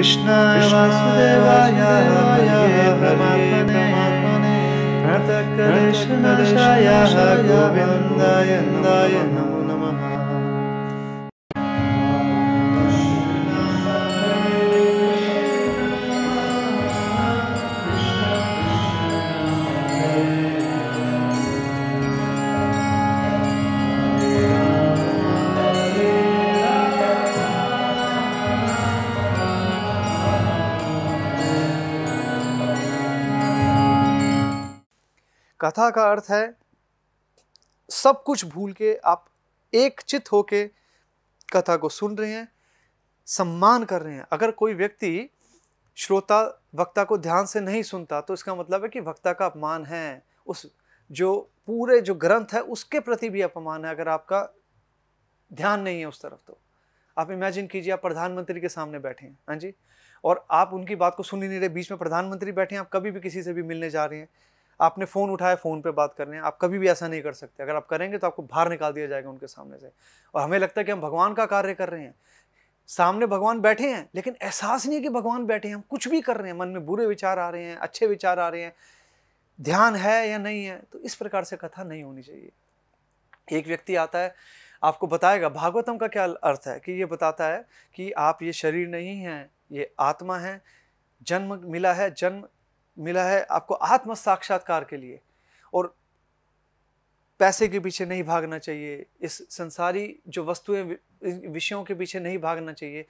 कृष्णा सेवाय वय परमात्मने कृष्ण दृश्याय विनन्दाय नाय नमः कथा का अर्थ है सब कुछ भूल के आप एक चित होके कथा को सुन रहे हैं सम्मान कर रहे हैं अगर कोई व्यक्ति श्रोता वक्ता को ध्यान से नहीं सुनता तो इसका मतलब है कि वक्ता का अपमान है उस जो पूरे जो ग्रंथ है उसके प्रति भी अपमान है अगर आपका ध्यान नहीं है उस तरफ तो आप इमेजिन कीजिए आप प्रधानमंत्री के सामने बैठे हैं हाँ जी और आप उनकी बात को सुन ही नहीं रहे बीच में प्रधानमंत्री बैठे हैं आप कभी भी किसी से भी मिलने जा रहे हैं आपने फ़ोन उठाया फ़ोन पे बात कर रहे हैं आप कभी भी ऐसा नहीं कर सकते अगर आप करेंगे तो आपको बाहर निकाल दिया जाएगा उनके सामने से और हमें लगता है कि हम भगवान का कार्य कर रहे हैं सामने भगवान बैठे हैं लेकिन एहसास नहीं है कि भगवान बैठे हैं हम कुछ भी कर रहे हैं मन में बुरे विचार आ रहे हैं अच्छे विचार आ रहे हैं ध्यान है या नहीं है तो इस प्रकार से कथा नहीं होनी चाहिए एक व्यक्ति आता है आपको बताएगा भागवतम का क्या अर्थ है कि ये बताता है कि आप ये शरीर नहीं हैं ये आत्मा है जन्म मिला है जन्म मिला है आपको आत्म साक्षात्कार के लिए और पैसे के पीछे नहीं भागना चाहिए इस संसारी जो वस्तुएं विषयों के पीछे नहीं भागना चाहिए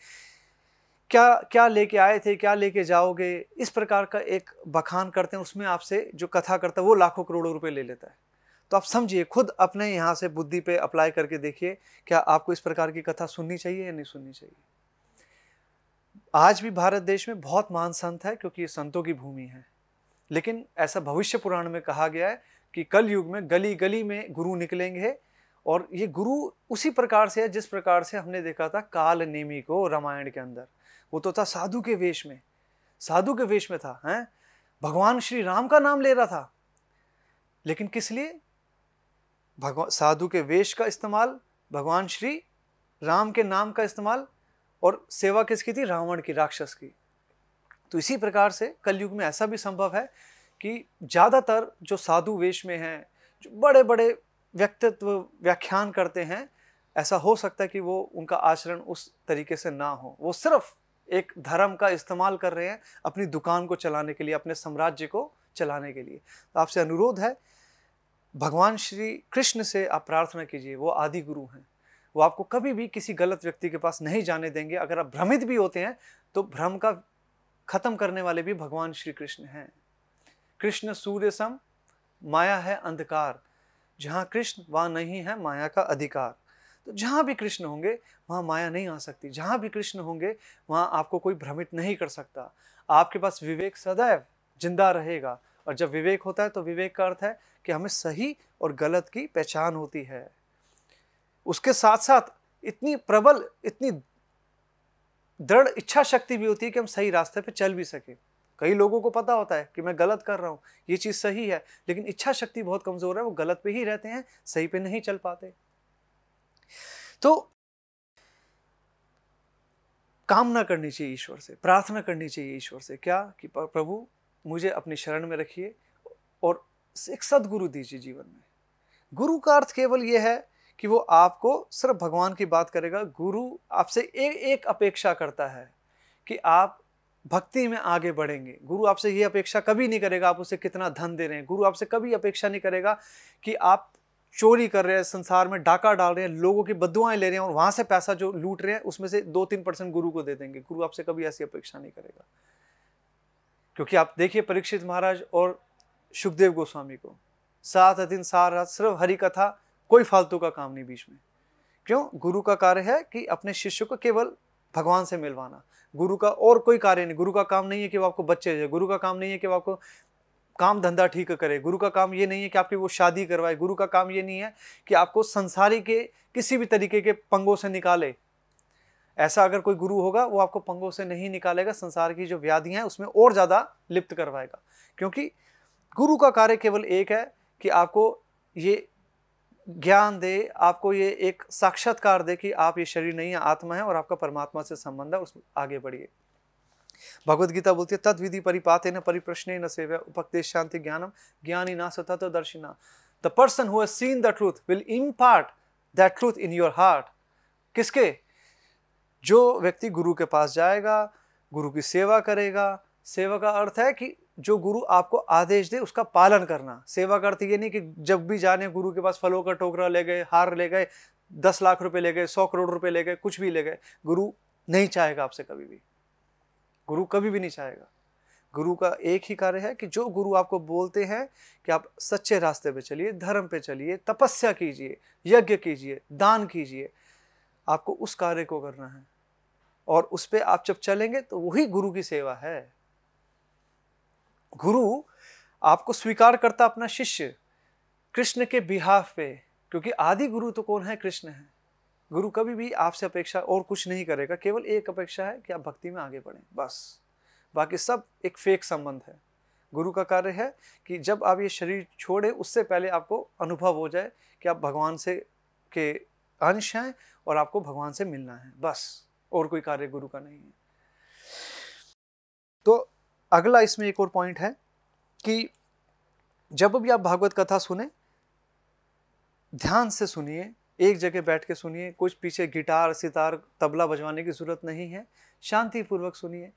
क्या क्या लेके आए थे क्या लेके जाओगे इस प्रकार का एक बखान करते हैं उसमें आपसे जो कथा करता है वो लाखों करोड़ों रुपए ले लेता है तो आप समझिए खुद अपने यहाँ से बुद्धि पे अप्लाई करके देखिए क्या आपको इस प्रकार की कथा सुननी चाहिए या नहीं सुननी चाहिए आज भी भारत देश में बहुत महान संत है क्योंकि ये संतों की भूमि है लेकिन ऐसा भविष्य पुराण में कहा गया है कि कल युग में गली गली में गुरु निकलेंगे और ये गुरु उसी प्रकार से है जिस प्रकार से हमने देखा था काल नेमी को रामायण के अंदर वो तो था साधु के वेश में साधु के वेश में था हैं भगवान श्री राम का नाम ले रहा था लेकिन किस लिए भगवान साधु के वेश का इस्तेमाल भगवान श्री राम के नाम का इस्तेमाल और सेवा किसकी थी रावण की राक्षस की तो इसी प्रकार से कलयुग में ऐसा भी संभव है कि ज़्यादातर जो साधु वेश में हैं जो बड़े बड़े व्यक्तित्व व्याख्यान करते हैं ऐसा हो सकता है कि वो उनका आचरण उस तरीके से ना हो वो सिर्फ एक धर्म का इस्तेमाल कर रहे हैं अपनी दुकान को चलाने के लिए अपने साम्राज्य को चलाने के लिए तो आपसे अनुरोध है भगवान श्री कृष्ण से आप प्रार्थना कीजिए वो आदि गुरु हैं वो आपको कभी भी किसी गलत व्यक्ति के पास नहीं जाने देंगे अगर आप भ्रमित भी होते हैं तो भ्रम का खत्म करने वाले भी भगवान श्री कृष्ण हैं कृष्ण सूर्य सम माया है अंधकार जहाँ कृष्ण वहाँ नहीं है माया का अधिकार तो जहाँ भी कृष्ण होंगे वहाँ माया नहीं आ सकती जहाँ भी कृष्ण होंगे वहाँ आपको कोई भ्रमित नहीं कर सकता आपके पास विवेक सदैव जिंदा रहेगा और जब विवेक होता है तो विवेक का अर्थ है कि हमें सही और गलत की पहचान होती है उसके साथ साथ इतनी प्रबल इतनी दृढ़ इच्छा शक्ति भी होती है कि हम सही रास्ते पर चल भी सकें कई लोगों को पता होता है कि मैं गलत कर रहा हूँ ये चीज़ सही है लेकिन इच्छा शक्ति बहुत कमज़ोर है वो गलत पे ही रहते हैं सही पे नहीं चल पाते तो कामना करनी चाहिए ईश्वर से प्रार्थना करनी चाहिए ईश्वर से क्या कि प्रभु मुझे अपनी शरण में रखिए और एक सदगुरु दीजिए जीवन में गुरु का अर्थ केवल यह है कि वो आपको सिर्फ भगवान की बात करेगा गुरु आपसे एक एक अपेक्षा करता है कि आप भक्ति में आगे बढ़ेंगे गुरु आपसे ये अपेक्षा कभी नहीं करेगा आप उसे कितना धन दे रहे हैं गुरु आपसे कभी अपेक्षा नहीं करेगा कि आप चोरी कर रहे हैं संसार में डाका डाल रहे हैं लोगों की बदुआएं ले रहे हैं और वहां से पैसा जो लूट रहे हैं उसमें से दो तीन परसेंट गुरु को दे देंगे गुरु आपसे कभी ऐसी अपेक्षा नहीं करेगा क्योंकि आप देखिए परीक्षित महाराज और सुखदेव गोस्वामी को सात दिन सार रात सिर्फ हरिकथा कथा कोई फालतू का काम नहीं बीच में क्यों गुरु का कार्य है कि अपने शिष्य को केवल भगवान से मिलवाना गुरु का और कोई कार्य नहीं गुरु का काम नहीं है कि वो आपको बच्चे दे गुरु का काम नहीं है कि वो आपको काम धंधा ठीक करे गुरु का काम ये नहीं है कि आपकी वो शादी करवाए गुरु का काम ये नहीं है कि आपको संसारी के किसी भी तरीके के पंगों से निकाले ऐसा अगर कोई गुरु होगा वो आपको पंगों से नहीं निकालेगा संसार की जो व्याधियां हैं उसमें और ज़्यादा लिप्त करवाएगा क्योंकि गुरु का कार्य केवल एक है कि आपको ये ज्ञान दे आपको ये एक साक्षात्कार दे कि आप ये शरीर नहीं है आत्मा है और आपका परमात्मा से संबंध है उस आगे बढ़िए भगवत गीता बोलती है तद विधि परिपाते न परिप्रश्न न सेव्य उपदेश शांति ज्ञानम ज्ञान ही ना स्वतः तो दर्शिना the person who has seen the truth will impart that truth in your heart किसके जो व्यक्ति गुरु के पास जाएगा गुरु की सेवा करेगा सेवा का अर्थ है कि जो गुरु आपको आदेश दे उसका पालन करना सेवा करते ये नहीं कि जब भी जाने गुरु के पास फलों का टोकरा ले गए हार ले गए दस लाख रुपए ले गए सौ करोड़ रुपए ले गए कुछ भी ले गए गुरु नहीं चाहेगा आपसे कभी भी गुरु कभी भी नहीं चाहेगा गुरु का एक ही कार्य है कि जो गुरु आपको बोलते हैं कि आप सच्चे रास्ते पे चलिए धर्म पे चलिए तपस्या कीजिए यज्ञ कीजिए दान कीजिए आपको उस कार्य को करना है और उस पर आप जब चलेंगे तो वही गुरु की सेवा है गुरु आपको स्वीकार करता अपना शिष्य कृष्ण के बिहाफ पे क्योंकि आदि गुरु तो कौन है कृष्ण है गुरु कभी भी आपसे अपेक्षा और कुछ नहीं करेगा केवल एक अपेक्षा है कि आप भक्ति में आगे बढ़ें बस बाकी सब एक फेक संबंध है गुरु का कार्य है कि जब आप ये शरीर छोड़े उससे पहले आपको अनुभव हो जाए कि आप भगवान से के अंश हैं और आपको भगवान से मिलना है बस और कोई कार्य गुरु का नहीं है तो अगला इसमें एक और पॉइंट है कि जब भी आप भागवत कथा सुने ध्यान से सुनिए एक जगह बैठ के सुनिए कुछ पीछे गिटार सितार तबला बजवाने की ज़रूरत नहीं है शांतिपूर्वक सुनिए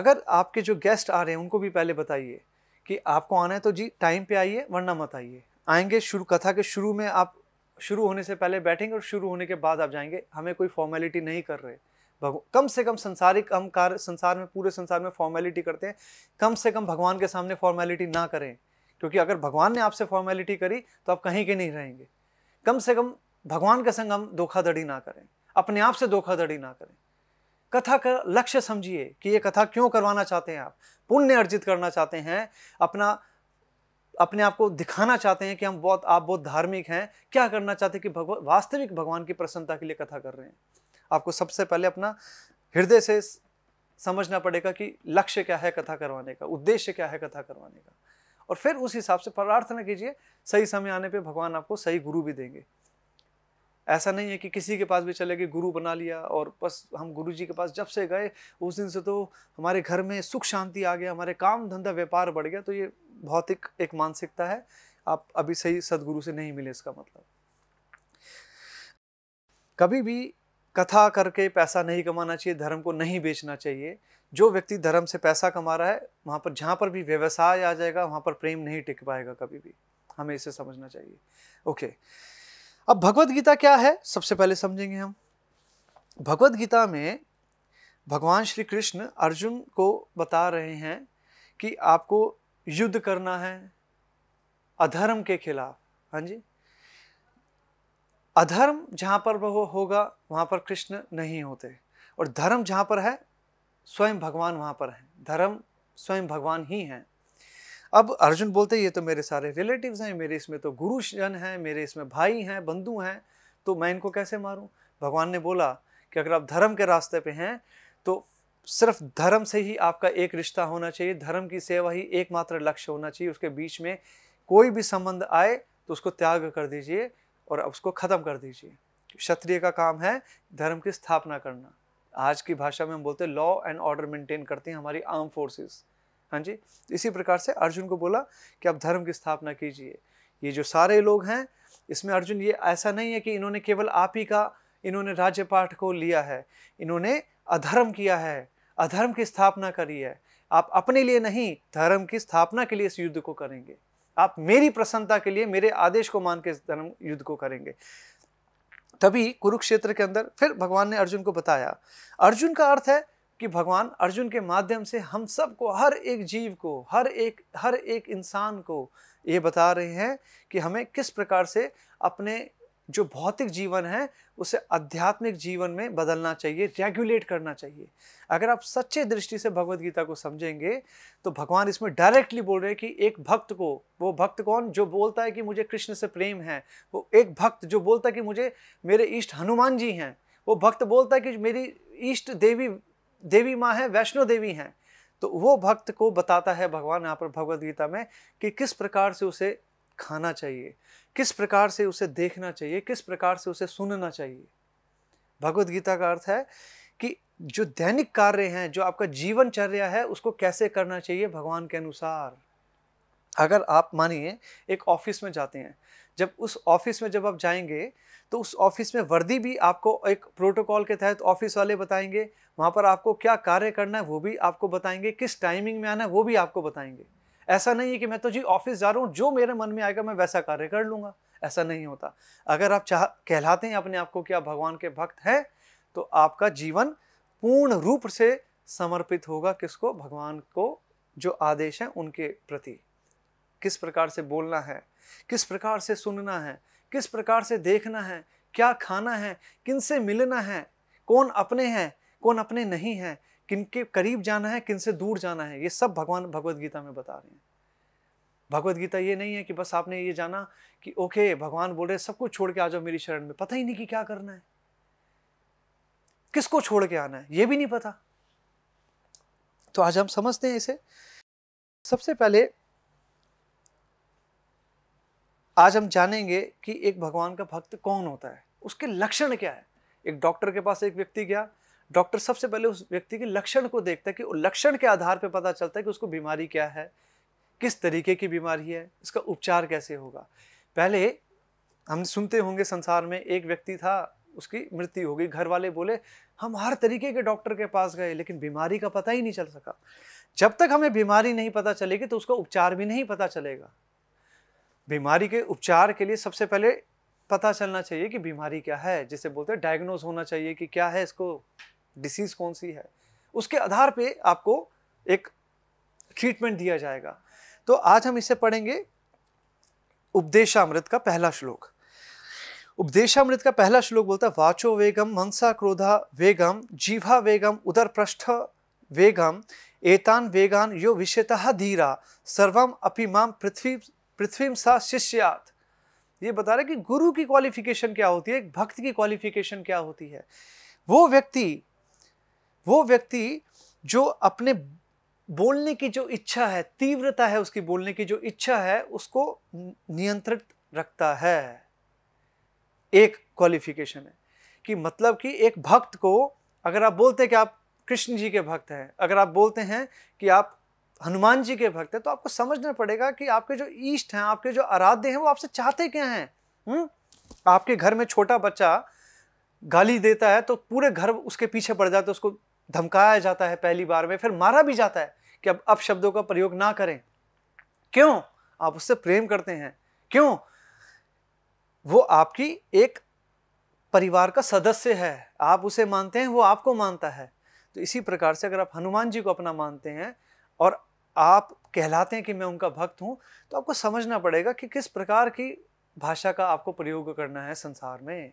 अगर आपके जो गेस्ट आ रहे हैं उनको भी पहले बताइए कि आपको आना है तो जी टाइम पे आइए वरना मत आइए आएंगे शुरू कथा के शुरू में आप शुरू होने से पहले बैठेंगे और शुरू होने के बाद आप जाएंगे हमें कोई फॉर्मेलिटी नहीं कर रहे कम से कम संसारिक हम कार्य संसार में पूरे संसार में फॉर्मेलिटी करते हैं कम से कम भगवान के सामने फॉर्मेलिटी ना करें क्योंकि अगर भगवान ने आपसे फॉर्मेलिटी करी तो आप कहीं के नहीं रहेंगे कम से कम भगवान के संग हम धोखाधड़ी ना करें अपने आप से धोखाधड़ी ना करें कथा का लक्ष्य समझिए कि ये कथा क्यों करवाना चाहते हैं आप पुण्य अर्जित करना चाहते हैं अपना अपने आप को दिखाना चाहते हैं कि हम बहुत आप बहुत धार्मिक हैं क्या करना चाहते हैं कि भगव वास्तविक भगवान की प्रसन्नता के लिए कथा कर रहे हैं आपको सबसे पहले अपना हृदय से समझना पड़ेगा कि लक्ष्य क्या है कथा करवाने का उद्देश्य क्या है कथा करवाने का और फिर उस हिसाब से प्रार्थना कीजिए सही समय आने पे भगवान आपको सही गुरु भी देंगे ऐसा नहीं है कि किसी के पास भी चले गए गुरु बना लिया और बस हम गुरु जी के पास जब से गए उस दिन से तो हमारे घर में सुख शांति आ गया हमारे काम धंधा व्यापार बढ़ गया तो ये भौतिक एक मानसिकता है आप अभी सही सदगुरु से नहीं मिले इसका मतलब कभी भी कथा करके पैसा नहीं कमाना चाहिए धर्म को नहीं बेचना चाहिए जो व्यक्ति धर्म से पैसा कमा रहा है वहाँ पर जहाँ पर भी व्यवसाय आ जाएगा वहाँ पर प्रेम नहीं टिक पाएगा कभी भी हमें इसे समझना चाहिए ओके अब भगवत गीता क्या है सबसे पहले समझेंगे हम भगवत गीता में भगवान श्री कृष्ण अर्जुन को बता रहे हैं कि आपको युद्ध करना है अधर्म के खिलाफ हाँ जी अधर्म जहाँ पर वो होगा वहाँ पर कृष्ण नहीं होते और धर्म जहाँ पर है स्वयं भगवान वहाँ पर है धर्म स्वयं भगवान ही हैं अब अर्जुन बोलते ये तो मेरे सारे रिलेटिव्स हैं मेरे इसमें तो गुरुजन हैं मेरे इसमें भाई हैं बंधु हैं तो मैं इनको कैसे मारूं भगवान ने बोला कि अगर आप धर्म के रास्ते पे हैं तो सिर्फ धर्म से ही आपका एक रिश्ता होना चाहिए धर्म की सेवा ही एकमात्र लक्ष्य होना चाहिए उसके बीच में कोई भी संबंध आए तो उसको त्याग कर दीजिए और उसको ख़त्म कर दीजिए क्षत्रिय का काम है धर्म की स्थापना करना आज की भाषा में हम बोलते हैं लॉ एंड ऑर्डर मेंटेन करती हैं हमारी आर्म फोर्सेस हाँ जी इसी प्रकार से अर्जुन को बोला कि आप धर्म की स्थापना कीजिए ये जो सारे लोग हैं इसमें अर्जुन ये ऐसा नहीं है कि इन्होंने केवल आप ही का इन्होंने राज्य पाठ को लिया है इन्होंने अधर्म किया है अधर्म की स्थापना करी है आप अपने लिए नहीं धर्म की स्थापना के लिए इस युद्ध को करेंगे आप मेरी प्रसन्नता के लिए मेरे आदेश को मान के धर्म युद्ध को करेंगे तभी कुरुक्षेत्र के अंदर फिर भगवान ने अर्जुन को बताया अर्जुन का अर्थ है कि भगवान अर्जुन के माध्यम से हम सबको हर एक जीव को हर एक हर एक इंसान को ये बता रहे हैं कि हमें किस प्रकार से अपने जो भौतिक जीवन है उसे आध्यात्मिक जीवन में बदलना चाहिए रेगुलेट करना चाहिए अगर आप सच्चे दृष्टि से भगवत गीता को समझेंगे तो भगवान इसमें डायरेक्टली बोल रहे हैं कि एक भक्त को वो भक्त कौन जो बोलता है कि मुझे कृष्ण से प्रेम है वो एक भक्त जो बोलता है कि मुझे मेरे इष्ट हनुमान जी हैं वो भक्त बोलता है कि मेरी इष्ट देवी देवी माँ है वैष्णो देवी हैं तो वो भक्त को बताता है भगवान यहाँ पर भगवदगीता गीता में कि किस प्रकार से उसे खाना चाहिए किस प्रकार से उसे देखना चाहिए किस प्रकार से उसे सुनना चाहिए भगवत गीता का अर्थ है कि जो दैनिक कार्य हैं जो आपका जीवनचर्या है उसको कैसे करना चाहिए भगवान के अनुसार अगर आप मानिए एक ऑफिस में जाते हैं जब उस ऑफिस में जब आप जाएंगे तो उस ऑफिस में वर्दी भी आपको एक प्रोटोकॉल के तहत ऑफिस वाले बताएंगे वहाँ पर आपको क्या कार्य करना है वो भी आपको बताएंगे किस टाइमिंग में आना है वो भी आपको बताएंगे ऐसा नहीं है कि मैं तो जी ऑफिस जा रहा हूँ जो मेरे मन में आएगा मैं वैसा कार्य कर लूँगा ऐसा नहीं होता अगर आप चाह कहलाते हैं अपने आप को कि आप भगवान के भक्त हैं तो आपका जीवन पूर्ण रूप से समर्पित होगा किसको भगवान को जो आदेश है उनके प्रति किस प्रकार से बोलना है किस प्रकार से सुनना है किस प्रकार से देखना है क्या खाना है किन से मिलना है कौन अपने हैं कौन अपने नहीं हैं किन के करीब जाना है किन से दूर जाना है ये सब भगवान भगवत गीता में बता रहे हैं भगवत गीता ये नहीं है कि बस आपने ये जाना कि ओके भगवान बोल रहे सब कुछ छोड़ के आ जाओ मेरी शरण में पता ही नहीं कि क्या करना है किसको छोड़ के आना है ये भी नहीं पता तो आज हम समझते हैं इसे सबसे पहले आज हम जानेंगे कि एक भगवान का भक्त कौन होता है उसके लक्षण क्या है एक डॉक्टर के पास एक व्यक्ति गया डॉक्टर सबसे पहले उस व्यक्ति के लक्षण को देखता है कि लक्षण के आधार पर पता चलता है कि उसको बीमारी क्या है किस तरीके की बीमारी है इसका उपचार कैसे होगा पहले हम सुनते होंगे संसार में एक व्यक्ति था उसकी मृत्यु हो गई घर वाले बोले हम हर तरीके के डॉक्टर के पास गए लेकिन बीमारी का पता ही नहीं चल सका जब तक हमें बीमारी नहीं पता चलेगी तो उसका उपचार भी नहीं पता चलेगा बीमारी के उपचार के लिए सबसे पहले पता चलना चाहिए कि बीमारी क्या है जिसे बोलते हैं डायग्नोज होना चाहिए कि क्या है इसको डिसीज़ कौन सी है उसके आधार पे आपको एक ट्रीटमेंट दिया जाएगा तो आज हम इसे पढ़ेंगे उपदेशामृत का पहला श्लोक उपदेशामृत का पहला श्लोक बोलता है वाचो वेगम मनसा क्रोधा वेगम जीवा वेगम उदर पृष्ठ वेगम एतान वेगान यो विषयतः धीरा सर्वम अपि पृथ्वी पृथ्वी सा शिष्यात ये बता रहे कि गुरु की क्वालिफिकेशन क्या होती है एक भक्त की क्वालिफिकेशन क्या होती है वो व्यक्ति वो व्यक्ति जो अपने बोलने की जो इच्छा है तीव्रता है उसकी बोलने की जो इच्छा है उसको नियंत्रित रखता है एक क्वालिफिकेशन है कि मतलब कि एक भक्त को अगर आप बोलते हैं कि आप कृष्ण जी के भक्त हैं अगर आप बोलते हैं कि आप हनुमान जी के भक्त हैं तो आपको समझना पड़ेगा कि आपके जो ईष्ट हैं आपके जो आराध्य हैं वो आपसे चाहते क्या हैं हुँ? आपके घर में छोटा बच्चा गाली देता है तो पूरे घर उसके पीछे पड़ जाते उसको धमकाया जाता है पहली बार में फिर मारा भी जाता है कि अब अब शब्दों का प्रयोग ना करें क्यों आप उससे प्रेम करते हैं क्यों वो आपकी एक परिवार का सदस्य है आप उसे मानते हैं वो आपको मानता है तो इसी प्रकार से अगर आप हनुमान जी को अपना मानते हैं और आप कहलाते हैं कि मैं उनका भक्त हूँ तो आपको समझना पड़ेगा कि किस प्रकार की भाषा का आपको प्रयोग करना है संसार में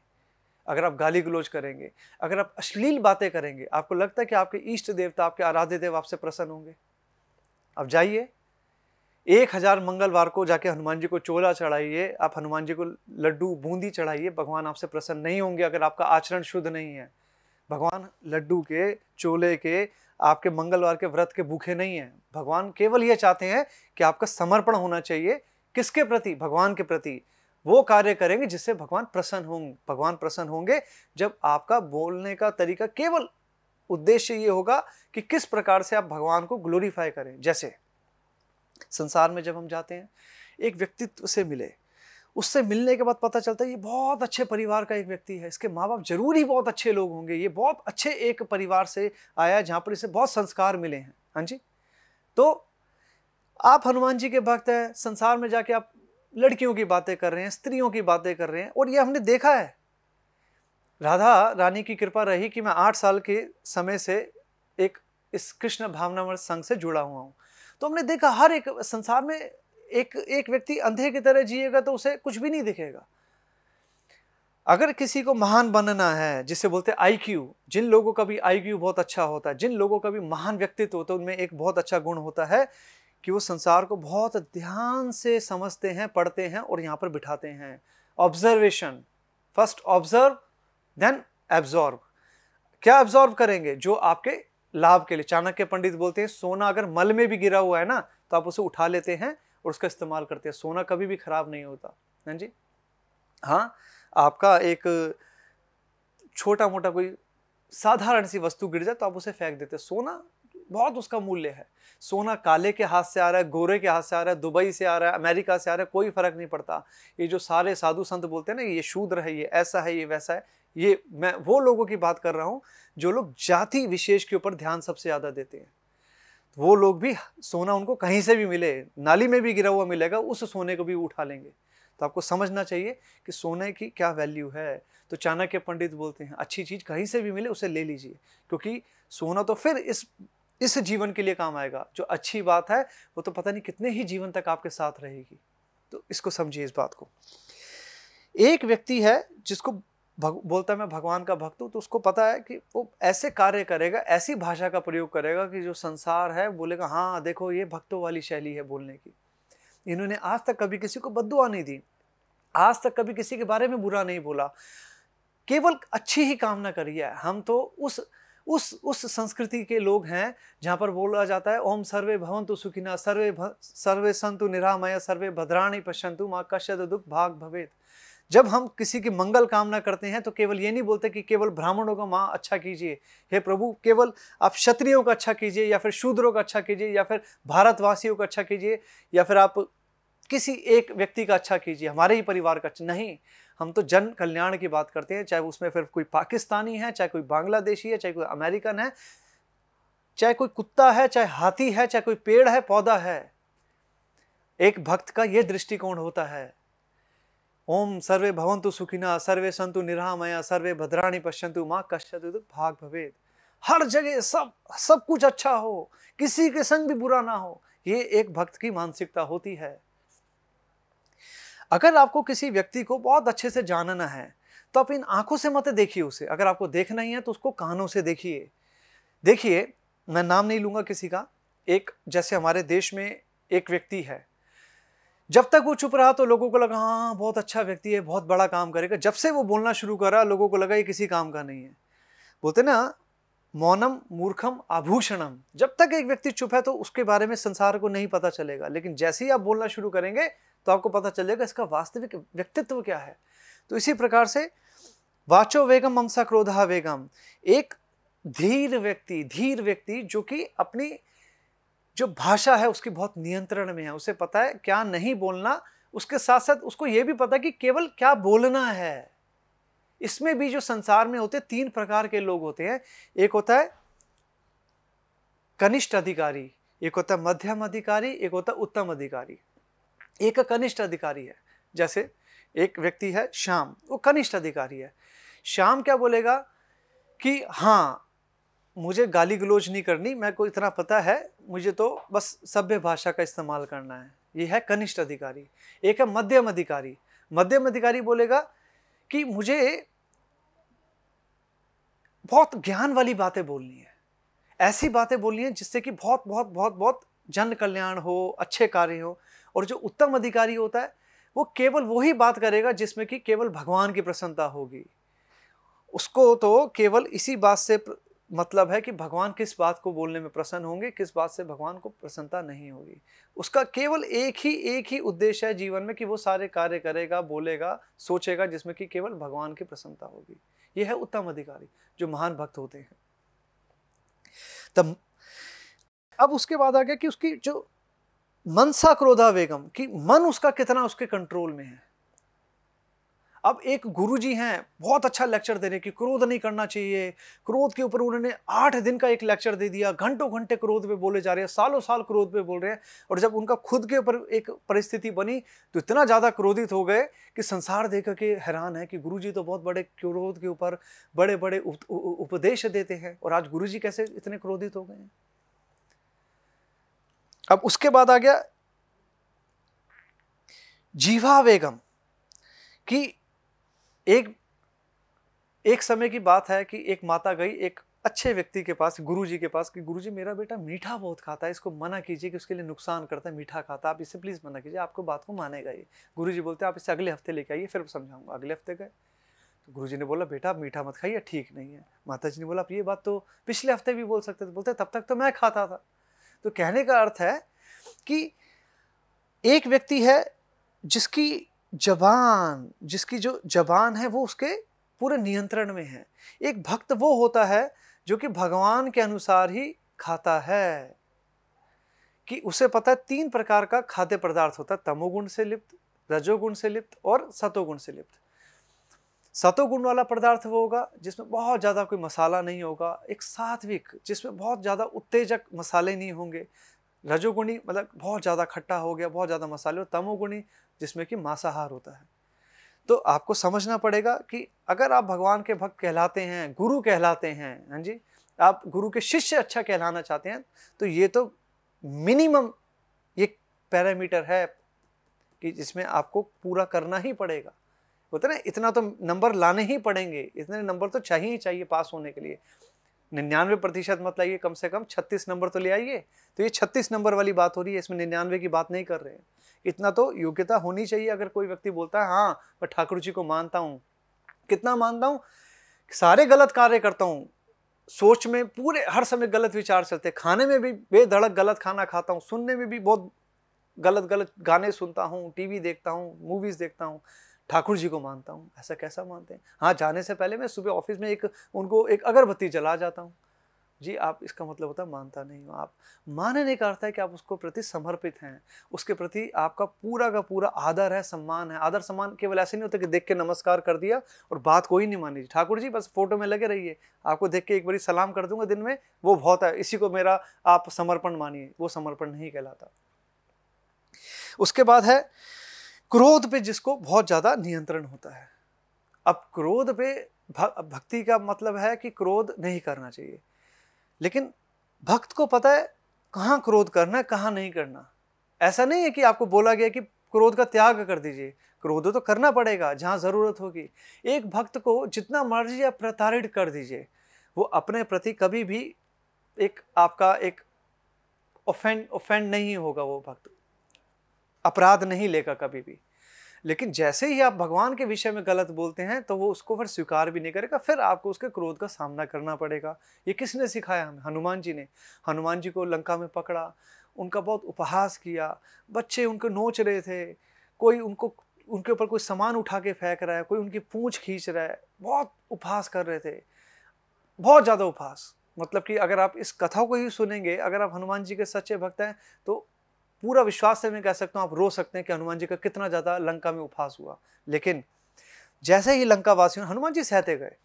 अगर आप गाली गलोच करेंगे अगर आप अश्लील बातें करेंगे आपको लगता है कि आपके इष्ट देवता आपके आराध्य देव आपसे प्रसन्न होंगे आप जाइए एक हजार मंगलवार को जाके हनुमान जी को चोला चढ़ाइए आप हनुमान जी को लड्डू बूंदी चढ़ाइए भगवान आपसे प्रसन्न नहीं होंगे अगर आपका आचरण शुद्ध नहीं है भगवान लड्डू के चोले के आपके मंगलवार के व्रत के भूखे नहीं हैं भगवान केवल ये चाहते हैं कि आपका समर्पण होना चाहिए किसके प्रति भगवान के प्रति वो कार्य करेंगे जिससे भगवान प्रसन्न होंगे भगवान प्रसन्न होंगे जब आपका बोलने का तरीका केवल उद्देश्य ये होगा कि किस प्रकार से आप भगवान को ग्लोरीफाई करें जैसे संसार में जब हम जाते हैं एक व्यक्तित्व से मिले उससे मिलने के बाद पता चलता है ये बहुत अच्छे परिवार का एक व्यक्ति है इसके माँ बाप जरूर ही बहुत अच्छे लोग होंगे ये बहुत अच्छे एक परिवार से आया जहाँ पर इसे बहुत संस्कार मिले हैं हाँ जी तो आप हनुमान जी के भक्त हैं संसार में जाके आप लड़कियों की बातें कर रहे हैं स्त्रियों की बातें कर रहे हैं और ये हमने देखा है राधा रानी की कृपा रही कि मैं आठ साल के समय से एक इस कृष्ण भावना संघ से जुड़ा हुआ हूँ तो हमने देखा हर एक संसार में एक एक व्यक्ति अंधे की तरह जिएगा तो उसे कुछ भी नहीं दिखेगा अगर किसी को महान बनना है जिसे बोलते हैं आई क्यू जिन लोगों का भी आई क्यू बहुत अच्छा होता है जिन लोगों का भी महान व्यक्तित्व होता है उनमें एक बहुत अच्छा गुण होता है कि वो संसार को बहुत ध्यान से समझते हैं पढ़ते हैं और यहाँ पर बिठाते हैं observation first observe then absorb क्या एब्जॉर्ब करेंगे जो आपके लाभ के लिए चाणक्य पंडित बोलते हैं सोना अगर मल में भी गिरा हुआ है ना तो आप उसे उठा लेते हैं और उसका इस्तेमाल करते हैं सोना कभी भी खराब नहीं होता है जी हाँ आपका एक छोटा मोटा कोई साधारण सी वस्तु गिर जाए तो आप उसे फेंक देते सोना बहुत उसका मूल्य है सोना काले के हाथ से आ रहा है गोरे के हाथ से आ रहा है दुबई से आ रहा है अमेरिका से आ रहा है कोई फ़र्क नहीं पड़ता ये जो सारे साधु संत बोलते हैं ना ये शूद्र है ये ऐसा है ये वैसा है ये मैं वो लोगों की बात कर रहा हूँ जो लोग जाति विशेष के ऊपर ध्यान सबसे ज़्यादा देते हैं वो लोग भी सोना उनको कहीं से भी मिले नाली में भी गिरा हुआ मिलेगा उस सोने को भी उठा लेंगे तो आपको समझना चाहिए कि सोने की क्या वैल्यू है तो चाणक्य पंडित बोलते हैं अच्छी चीज़ कहीं से भी मिले उसे ले लीजिए क्योंकि सोना तो फिर इस इस जीवन के लिए काम आएगा जो अच्छी बात है वो तो पता नहीं कितने ही जीवन तक आपके साथ रहेगी तो इसको समझिए इस बात को एक व्यक्ति है जिसको भग, बोलता है मैं भगवान का भक्त हूँ तो उसको पता है कि वो ऐसे कार्य करेगा ऐसी भाषा का प्रयोग करेगा कि जो संसार है बोलेगा हाँ देखो ये भक्तों वाली शैली है बोलने की इन्होंने आज तक कभी किसी को बदुआ नहीं दी आज तक कभी किसी के बारे में बुरा नहीं बोला केवल अच्छी ही कामना करी है हम तो उस उस उस संस्कृति के लोग हैं जहाँ पर बोला जाता है ओम सर्वे भवंतु सुखिना सर्वे भ, सर्वे संतु निरामय सर्वे भद्राणी पश्यंतु माँ कश्यद दुख भाग भवेद जब हम किसी की मंगल कामना करते हैं तो केवल ये नहीं बोलते कि केवल ब्राह्मणों का माँ अच्छा कीजिए हे प्रभु केवल आप क्षत्रियों का अच्छा कीजिए या फिर शूद्रों का अच्छा कीजिए या फिर भारतवासियों का अच्छा कीजिए या फिर आप किसी एक व्यक्ति का अच्छा कीजिए हमारे ही परिवार का अच्छा नहीं हम तो जन कल्याण की बात करते हैं चाहे उसमें फिर कोई पाकिस्तानी है चाहे कोई बांग्लादेशी है चाहे कोई अमेरिकन है चाहे कोई कुत्ता है चाहे हाथी है चाहे कोई पेड़ है पौधा है एक भक्त का यह दृष्टिकोण होता है ओम सर्वे भवंतु सुखिना सर्वे संतु निरामया सर्वे भद्राणी पश्यंतु माँ कश्यतु भाग भवेद हर जगह सब सब कुछ अच्छा हो किसी के संग भी बुरा ना हो ये एक भक्त की मानसिकता होती है अगर आपको किसी व्यक्ति को बहुत अच्छे से जानना है तो आप इन आंखों से मत देखिए उसे अगर आपको देखना ही है तो उसको कानों से देखिए देखिए मैं नाम नहीं लूंगा किसी का एक जैसे हमारे देश में एक व्यक्ति है जब तक वो चुप रहा तो लोगों को लगा हाँ बहुत अच्छा व्यक्ति है बहुत बड़ा काम करेगा जब से वो बोलना शुरू करा लोगों को लगा ये किसी काम का नहीं है बोलते ना मौनम मूर्खम आभूषणम जब तक एक व्यक्ति चुप है तो उसके बारे में संसार को नहीं पता चलेगा लेकिन जैसे ही आप बोलना शुरू करेंगे तो आपको पता चलेगा इसका वास्तविक व्यक्तित्व क्या है तो इसी प्रकार से वाचो वेगम ममसा क्रोधा वेगम एक धीर व्यक्ति धीर व्यक्ति जो कि अपनी जो भाषा है उसकी बहुत नियंत्रण में है उसे पता है क्या नहीं बोलना उसके साथ साथ उसको ये भी पता है कि केवल क्या बोलना है इसमें भी जो संसार में होते तीन प्रकार के लोग होते हैं एक होता है कनिष्ठ अधिकारी एक होता है मध्यम अधिकारी एक होता है उत्तम अधिकारी एक कनिष्ठ अधिकारी है जैसे एक व्यक्ति है श्याम वो कनिष्ठ अधिकारी है श्याम क्या बोलेगा कि हाँ मुझे गाली गलोज नहीं करनी मैं को इतना पता है मुझे तो बस सभ्य भाषा का इस्तेमाल करना है ये है कनिष्ठ अधिकारी एक है मध्यम अधिकारी मध्यम अधिकारी बोलेगा कि मुझे बहुत ज्ञान वाली बातें बोलनी है ऐसी बातें बोलनी है जिससे कि बहुत बहुत बहुत बहुत जन कल्याण हो अच्छे कार्य हो और जो उत्तम अधिकारी होता है वो केवल वही बात करेगा जिसमें कि केवल भगवान की प्रसन्नता होगी उसको तो केवल इसी बात से मतलब है कि भगवान किस बात को बोलने में प्रसन्न होंगे किस बात से भगवान को प्रसन्नता नहीं होगी उसका केवल एक ही एक ही उद्देश्य है जीवन में कि वो सारे कार्य करेगा बोलेगा सोचेगा जिसमें कि केवल भगवान की प्रसन्नता होगी यह है उत्तम अधिकारी जो महान भक्त होते हैं तब अब उसके बाद आ गया कि उसकी जो मनसा क्रोधा वेगम कि मन उसका कितना उसके कंट्रोल में है अब एक गुरु जी हैं बहुत अच्छा लेक्चर दे रहे कि क्रोध नहीं करना चाहिए क्रोध के ऊपर उन्होंने आठ दिन का एक लेक्चर दे दिया घंटों घंटे क्रोध पे बोले जा रहे हैं सालों साल क्रोध पे बोल रहे हैं और जब उनका खुद के ऊपर एक परिस्थिति बनी तो इतना ज़्यादा क्रोधित हो गए कि संसार देख के हैरान है कि गुरु जी तो बहुत बड़े क्रोध के ऊपर बड़े बड़े उपदेश देते हैं और आज गुरु जी कैसे इतने क्रोधित हो गए हैं अब उसके बाद आ गया जीवावेगम कि एक एक समय की बात है कि एक माता गई एक अच्छे व्यक्ति के पास गुरुजी के पास कि गुरुजी मेरा बेटा मीठा बहुत खाता है इसको मना कीजिए कि उसके लिए नुकसान करता है मीठा खाता है आप इसे प्लीज़ मना कीजिए आपको बात को मानेगा ये गुरु जी बोलते हैं आप इसे अगले हफ्ते लेके आइए फिर समझाऊंगा अगले हफ्ते गए तो जी ने बोला बेटा आप मीठा मत खाइए ठीक नहीं है माता जी ने बोला आप ये बात तो पिछले हफ्ते भी बोल सकते थे बोलते तब तक तो मैं खाता था तो कहने का अर्थ है कि एक व्यक्ति है जिसकी जबान जिसकी जो जबान है वो उसके पूरे नियंत्रण में है एक भक्त वो होता है जो कि भगवान के अनुसार ही खाता है कि उसे पता है तीन प्रकार का खाद्य पदार्थ होता है तमोगुण से लिप्त रजोगुण से लिप्त और सतोगुण से लिप्त सतोगुण वाला पदार्थ वो होगा जिसमें बहुत ज़्यादा कोई मसाला नहीं होगा एक सात्विक जिसमें बहुत ज़्यादा उत्तेजक मसाले नहीं होंगे रजोगुणी मतलब बहुत ज़्यादा खट्टा हो गया बहुत ज़्यादा मसाले और तमोगुणी जिसमें कि मांसाहार होता है तो आपको समझना पड़ेगा कि अगर आप भगवान के भक्त कहलाते हैं गुरु कहलाते हैं हाँ जी आप गुरु के शिष्य अच्छा कहलाना चाहते हैं तो ये तो मिनिमम ये पैरामीटर है कि जिसमें आपको पूरा करना ही पड़ेगा होता ना इतना तो नंबर लाने ही पड़ेंगे इतने नंबर तो चाहिए ही चाहिए पास होने के लिए निन्यानवे प्रतिशत मत लाइए कम से कम छत्तीस नंबर तो ले आइए तो ये छत्तीस नंबर वाली बात हो रही है इसमें निन्यानवे की बात नहीं कर रहे हैं इतना तो योग्यता होनी चाहिए अगर कोई व्यक्ति बोलता है हाँ मैं ठाकुर जी को मानता हूँ कितना मानता हूँ सारे गलत कार्य करता हूँ सोच में पूरे हर समय गलत विचार चलते खाने में भी बेधड़क गलत खाना खाता हूँ सुनने में भी बहुत गलत गलत गाने सुनता हूँ टीवी देखता हूँ मूवीज़ देखता हूँ ठाकुर जी को मानता हूँ ऐसा कैसा मानते हैं हाँ जाने से पहले मैं सुबह ऑफिस में एक उनको एक अगरबत्ती जला जाता हूँ जी आप इसका मतलब होता है मानता नहीं हो आप मानने का अर्थ है कि आप उसको प्रति समर्पित हैं उसके प्रति आपका पूरा का पूरा आदर है सम्मान है आदर सम्मान केवल ऐसे नहीं होता कि देख के नमस्कार कर दिया और बात कोई नहीं मानी ठाकुर जी बस फोटो में लगे रहिए आपको देख के एक बारी सलाम कर दूंगा दिन में वो बहुत है इसी को मेरा आप समर्पण मानिए वो समर्पण नहीं कहलाता उसके बाद है क्रोध पे जिसको बहुत ज़्यादा नियंत्रण होता है अब क्रोध पे भक्ति का मतलब है कि क्रोध नहीं करना चाहिए लेकिन भक्त को पता है कहाँ क्रोध करना है कहाँ नहीं करना ऐसा नहीं है कि आपको बोला गया कि क्रोध का त्याग कर दीजिए क्रोध तो करना पड़ेगा जहाँ ज़रूरत होगी एक भक्त को जितना मर्जी आप प्रताड़ित कर दीजिए वो अपने प्रति कभी भी एक आपका एक ऑफेंड ऑफेंड नहीं होगा वो भक्त अपराध नहीं लेगा कभी भी लेकिन जैसे ही आप भगवान के विषय में गलत बोलते हैं तो वो उसको फिर स्वीकार भी नहीं करेगा फिर आपको उसके क्रोध का सामना करना पड़ेगा ये किसने सिखाया हमें हनुमान जी ने हनुमान जी को लंका में पकड़ा उनका बहुत उपहास किया बच्चे उनको नोच रहे थे कोई उनको उनके ऊपर कोई सामान उठा के फेंक रहा है कोई उनकी पूँछ खींच रहा है बहुत उपहास कर रहे थे बहुत ज़्यादा उपहास मतलब कि अगर आप इस कथा को ही सुनेंगे अगर आप हनुमान जी के सच्चे भक्त हैं तो पूरा विश्वास से मैं कह सकता हूँ आप रो सकते हैं कि हनुमान जी का कितना ज़्यादा लंका में उपहास हुआ लेकिन जैसे ही लंका वासियों हनुमान जी सहते गए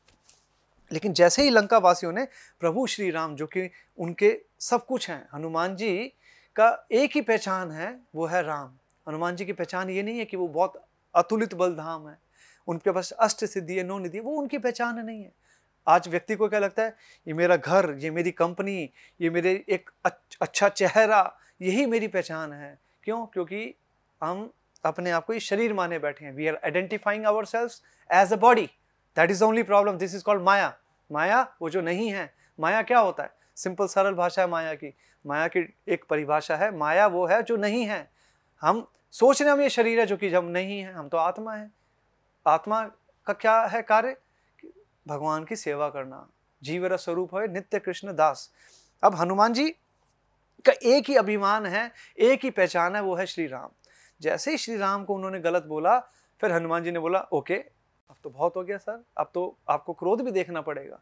लेकिन जैसे ही लंका वासियों ने प्रभु श्री राम जो कि उनके सब कुछ हैं हनुमान जी का एक ही पहचान है वो है राम हनुमान जी की पहचान ये नहीं है कि वो बहुत अतुलित बलधाम है उनके पास अष्ट सिद्धि है नौ निधि वो उनकी पहचान नहीं है आज व्यक्ति को क्या लगता है ये मेरा घर ये मेरी कंपनी ये मेरे एक अच्छा चेहरा यही मेरी पहचान है क्यों क्योंकि हम अपने आप को ये शरीर माने बैठे हैं we are identifying our self as a body that is only problem this is called maya माया वो जो नहीं है माया क्या होता है सिंपल सरल भाषा है माया की माया की एक परिभाषा है माया वो है जो नहीं है हम सोच रहे हम ये शरीर है जो कि हम नहीं है हम तो आत्मा है आत्मा का क्या है कार्य भगवान की सेवा करना जीवर स्वरूप है नित्य कृष्ण दास अब हनुमान जी का एक ही अभिमान है एक ही पहचान है वो है श्री राम जैसे ही श्री राम को उन्होंने गलत बोला फिर हनुमान जी ने बोला ओके अब तो बहुत हो गया सर अब तो आपको क्रोध भी देखना पड़ेगा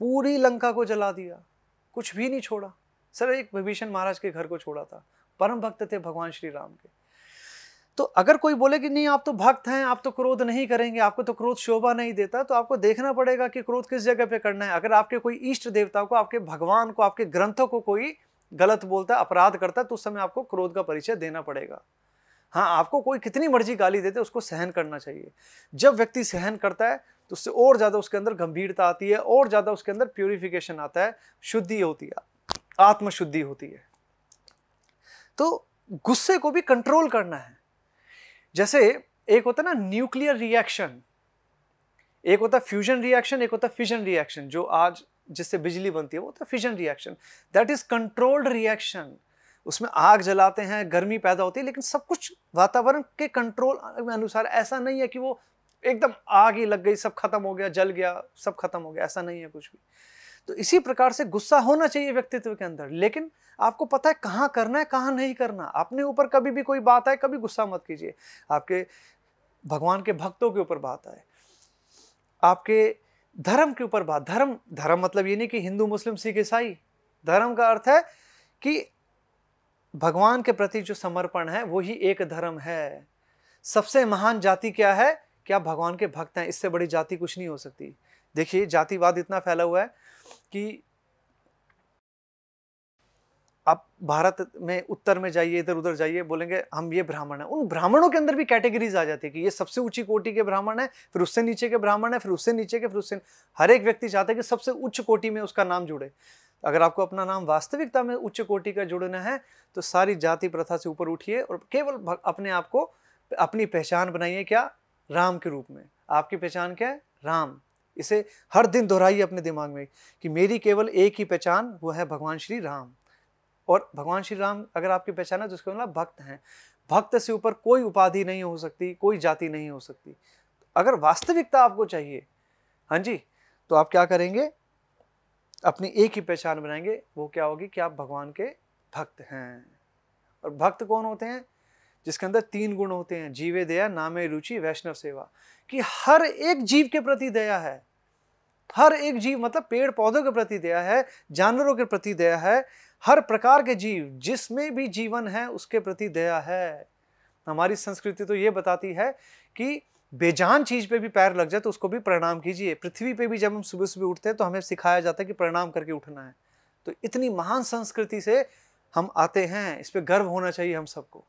पूरी लंका को जला दिया कुछ भी नहीं छोड़ा सर एक विभीषण महाराज के घर को छोड़ा था परम भक्त थे भगवान श्री राम के तो अगर कोई बोले कि नहीं आप तो भक्त हैं आप तो क्रोध नहीं करेंगे आपको तो क्रोध शोभा नहीं देता तो आपको देखना पड़ेगा कि क्रोध किस जगह पे करना है अगर आपके कोई इष्ट देवता को आपके भगवान को आपके ग्रंथों को कोई गलत बोलता है अपराध करता है तो उस समय आपको क्रोध का परिचय देना पड़ेगा हाँ आपको कोई कितनी मर्जी गाली देते उसको सहन करना चाहिए जब व्यक्ति सहन करता है तो उससे और ज़्यादा उसके अंदर गंभीरता आती है और ज़्यादा उसके अंदर प्योरिफिकेशन आता है शुद्धि होती है आत्मशुद्धि होती है तो गुस्से को भी कंट्रोल करना है जैसे एक होता है ना न्यूक्लियर रिएक्शन एक होता है फ्यूजन रिएक्शन एक होता है फिजन रिएक्शन जो आज जिससे बिजली बनती है वो होता है fission reaction that is controlled reaction उसमें आग जलाते हैं गर्मी पैदा होती है लेकिन सब कुछ वातावरण के कंट्रोल अनुसार ऐसा नहीं है कि वो एकदम आग ही लग गई सब खत्म हो गया जल गया सब खत्म हो गया ऐसा नहीं है कुछ भी तो इसी प्रकार से गुस्सा होना चाहिए व्यक्तित्व के अंदर लेकिन आपको पता है कहाँ करना है कहाँ नहीं करना अपने ऊपर कभी भी कोई बात आए कभी गुस्सा मत कीजिए आपके भगवान के भक्तों के ऊपर बात आए आपके धर्म के ऊपर बात धर्म धर्म मतलब ये नहीं कि हिंदू मुस्लिम सिख ईसाई धर्म का अर्थ है कि भगवान के प्रति जो समर्पण है वो ही एक धर्म है सबसे महान जाति क्या है कि आप भगवान के भक्त हैं इससे बड़ी जाति कुछ नहीं हो सकती देखिए जातिवाद इतना फैला हुआ है कि भारत में उत्तर में जाइए इधर उधर जाइए बोलेंगे हम ये ब्राह्मण हैं उन ब्राह्मणों के अंदर भी कैटेगरीज आ जाती है कि ये सबसे ऊंची कोटि के ब्राह्मण है फिर उससे नीचे के ब्राह्मण है फिर उससे नीचे के फिर उससे हर एक व्यक्ति चाहता है कि सबसे उच्च कोटि में उसका नाम जुड़े अगर आपको अपना नाम वास्तविकता में उच्च कोटि का जुड़ना है तो सारी जाति प्रथा से ऊपर उठिए और केवल अपने आप को अपनी पहचान बनाइए क्या राम के रूप में आपकी पहचान क्या है राम इसे हर दिन दोहराइए अपने दिमाग में कि मेरी केवल एक ही पहचान वो है भगवान श्री राम और भगवान श्री राम अगर आपकी पहचान है तो उसके मतलब भक्त हैं भक्त से ऊपर कोई उपाधि नहीं हो सकती कोई जाति नहीं हो सकती अगर वास्तविकता आपको चाहिए हाँ जी तो आप क्या करेंगे अपनी एक ही पहचान बनाएंगे वो क्या होगी कि आप भगवान के भक्त हैं और भक्त कौन होते हैं जिसके अंदर तीन गुण होते हैं जीवे दया नामे रुचि वैष्णव सेवा कि हर एक जीव के प्रति दया है हर एक जीव मतलब पेड़ पौधों के प्रति दया है जानवरों के प्रति दया है हर प्रकार के जीव जिसमें भी जीवन है उसके प्रति दया है हमारी संस्कृति तो ये बताती है कि बेजान चीज पे भी पैर लग जाए तो उसको भी प्रणाम कीजिए पृथ्वी पे भी जब हम सुबह सुबह उठते हैं तो हमें सिखाया जाता है कि प्रणाम करके उठना है तो इतनी महान संस्कृति से हम आते हैं इस पर गर्व होना चाहिए हम सबको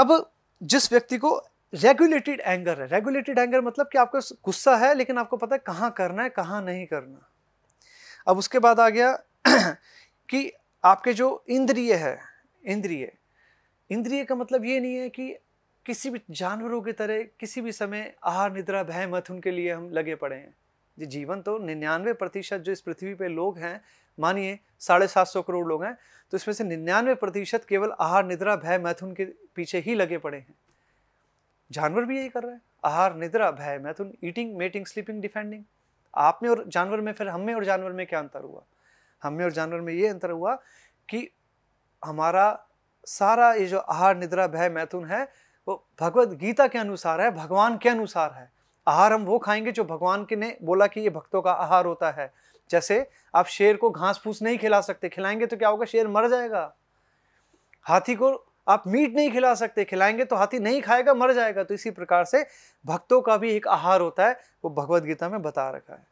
अब जिस व्यक्ति को रेगुलेटेड एंगर है रेगुलेटेड एंगर मतलब कि आपको गुस्सा है लेकिन आपको पता है कहाँ करना है कहाँ नहीं करना अब उसके बाद आ गया कि आपके जो इंद्रिय है इंद्रिय इंद्रिय का मतलब ये नहीं है कि किसी भी जानवरों की तरह किसी भी समय आहार निद्रा भय मत उनके लिए हम लगे पड़े हैं जी जीवन तो निन्यानवे प्रतिशत जो इस पृथ्वी पे लोग हैं मानिए साढ़े सात सौ करोड़ लोग हैं तो इसमें से निन्यानवे प्रतिशत केवल आहार निद्रा भय मैथुन के पीछे ही लगे पड़े हैं जानवर भी यही कर रहे हैं आहार निद्रा भय मैथुन ईटिंग मेटिंग स्लीपिंग डिफेंडिंग आप में और जानवर में फिर हम में और जानवर में क्या अंतर हुआ हम में और जानवर में ये अंतर हुआ कि हमारा सारा ये जो आहार निद्रा भय मैथुन है वो भगवत गीता के अनुसार है भगवान के अनुसार है आहार हम वो खाएंगे जो भगवान के ने बोला कि ये भक्तों का आहार होता है जैसे आप शेर को घास फूस नहीं खिला सकते खिलाएंगे तो क्या होगा शेर मर जाएगा हाथी को आप मीट नहीं खिला सकते खिलाएंगे तो हाथी नहीं खाएगा मर जाएगा तो इसी प्रकार से भक्तों का भी एक आहार होता है वो भगवदगीता में बता रखा है